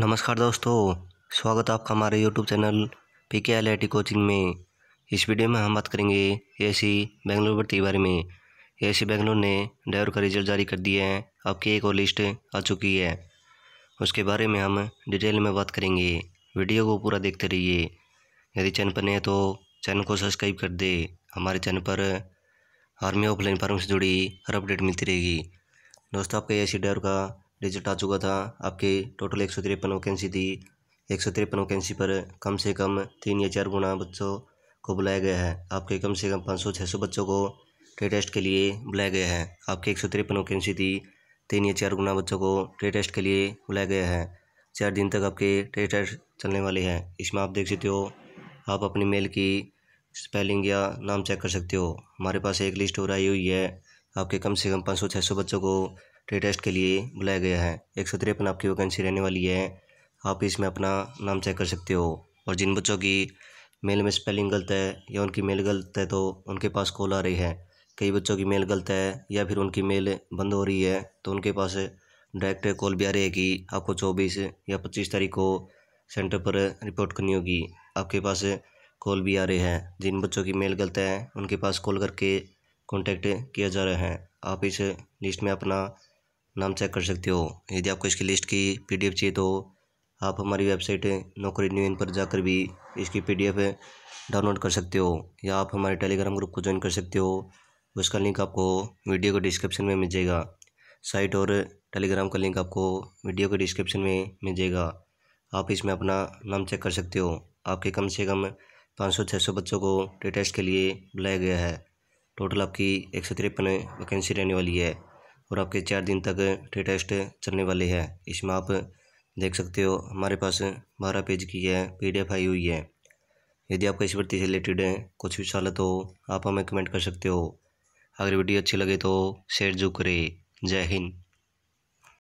नमस्कार दोस्तों स्वागत है आपका हमारे YouTube channel P K L I coaching में इस वीडियो में हम बात करेंगे ए सी बेंगलुरु भर्ती के बारे में ए सी बेंगलुरु ने ड्राइवर का रिजल्ट जारी कर दिया है आपकी एक और लिस्ट आ चुकी है उसके बारे में हम डिटेल में बात करेंगे वीडियो को पूरा देखते रहिए यदि चैनल पर नहीं है तो चैनल को सब्सक्राइब कर दे हमारे चैनल पर आर्मी ऑफलाइन फार्म से जुड़ी हर अपडेट मिलती रहेगी दोस्तों आपके ए सी ड्राइवर का रिजल्ट आ चुका था आपके टोटल एक सौ वैकेंसी थी एक सौ वैकेंसी पर कम से कम तीन या चार गुना बच्चों को बुलाया गया है आपके कम से कम पाँच सौ छः सौ बच्चों को ट्रे टेस्ट के लिए बुलाया गया है आपके एक सौ तिरपन वैकेंसी थी तीन या चार गुना बच्चों को ट्रे टेस्ट के लिए बुलाया गया है चार दिन तक आपके ट्रे टेस्ट चलने वाले हैं इसमें आप देख सकते हो आप अपनी मेल की स्पेलिंग या नाम चेक कर सकते हो हमारे पास एक लिस्ट और आई हुई है आपके कम से कम पाँच सौ छः सौ बच्चों को ट्रे टेस्ट के लिए बुलाया गया है एक सौ तिरपन आपकी वैकेंसी रहने वाली है आप इसमें अपना नाम चेक कर सकते हो और जिन बच्चों की मेल में स्पेलिंग गलत है या उनकी मेल गलत है तो उनके पास कॉल आ रही है कई बच्चों की मेल गलत है या फिर उनकी मेल बंद हो रही है तो उनके पास डायरेक्ट कॉल भी आ रही है कि आपको चौबीस या पच्चीस तारीख को सेंटर पर रिपोर्ट करनी होगी आपके पास कॉल भी आ रहे हैं जिन बच्चों की मेल गलत है उनके पास कॉल करके कॉन्टैक्ट किया जा रहा है आप इस लिस्ट में अपना नाम चेक कर सकते हो यदि आपको इसकी लिस्ट की पीडीएफ चाहिए तो आप हमारी वेबसाइट नौकरी न्यू इन पर जाकर भी इसकी पीडीएफ डाउनलोड कर सकते हो या आप हमारे टेलीग्राम ग्रुप को ज्वाइन कर सकते हो उसका लिंक आपको वीडियो के डिस्क्रिप्शन में मिल जाएगा साइट और टेलीग्राम का लिंक आपको वीडियो के डिस्क्रिप्शन में मिल जाएगा आप इसमें अपना नाम चेक कर सकते हो आपके कम से कम छः सौ बच्चों को टेस्ट के लिए बुलाया गया है टोटल आपकी एक वैकेंसी रहने वाली है और आपके चार दिन तक टी टेस्ट चलने वाले है इसमें आप देख सकते हो हमारे पास बारह पेज की है पी डी एफ आई हुई है यदि आपका इस भर्ती से रिलेटेड कुछ भी सवाल हो आप हमें कमेंट कर सकते हो अगर वीडियो अच्छी लगे तो शेयर जो करें जय हिंद